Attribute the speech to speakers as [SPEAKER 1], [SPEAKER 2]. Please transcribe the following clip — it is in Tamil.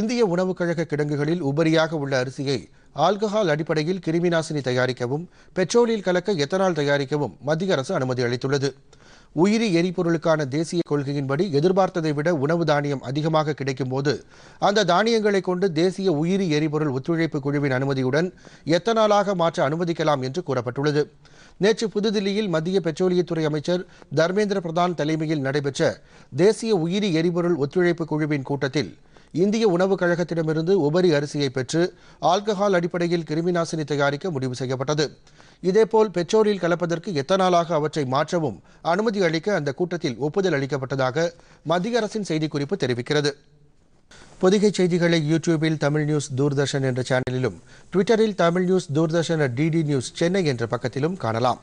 [SPEAKER 1] இந்திய உணவுக் கழக கிடங்குகளில் உபரியாக உள்ள அரிசியை ஆல்கஹால் அடிப்படையில் கிருமிநாசினி தயாரிக்கவும் பெட்ரோலில் கலக்க எத்தனால் தயாரிக்கவும் மத்திய அரசு அனுமதி அளித்துள்ளது உயிரி எரிபொருளுக்கான தேசிய கொள்கையின்படி எதிர்பார்த்ததை விட உணவு தானியம் அதிகமாக கிடைக்கும் போது அந்த தானியங்களை கொண்டு தேசிய உயிரி எரிபொருள் ஒத்துழைப்பு குழுவின் அனுமதியுடன் எத்தனாலாக மாற்ற அனுமதிக்கலாம் என்று கூறப்பட்டுள்ளது நேற்று புதுதில்லியில் மத்திய பெட்ரோலியத்துறை அமைச்சர் தர்மேந்திர பிரதான் தலைமையில் நடைபெற்ற தேசிய உயிரி எரிபொருள் ஒத்துழைப்பு குழுவின் கூட்டத்தில் இந்திய உணவுக் கழகத்திடமிருந்து உபரி அரிசியை பெற்று ஆல்கஹால் அடிப்படையில் கிருமிநாசினி தயாரிக்க முடிவு செய்யப்பட்டது இதேபோல் பெட்ரோலில் கலப்பதற்கு எத்தனாலாக அவற்றை மாற்றவும் அனுமதி அளிக்க அந்த கூட்டத்தில் ஒப்புதல் அளிக்கப்பட்டதாக மத்திய அரசின் செய்திக்குறிப்பு தெரிவிக்கிறது பொதிகை செய்திகளை யூடியூபில் தமிழ் நியூஸ் தூர்தர்ஷன் என்ற சேனலிலும் ட்விட்டரில் Tamil news Doordarshan DD news Chennai என்ற பக்கத்திலும் காணலாம்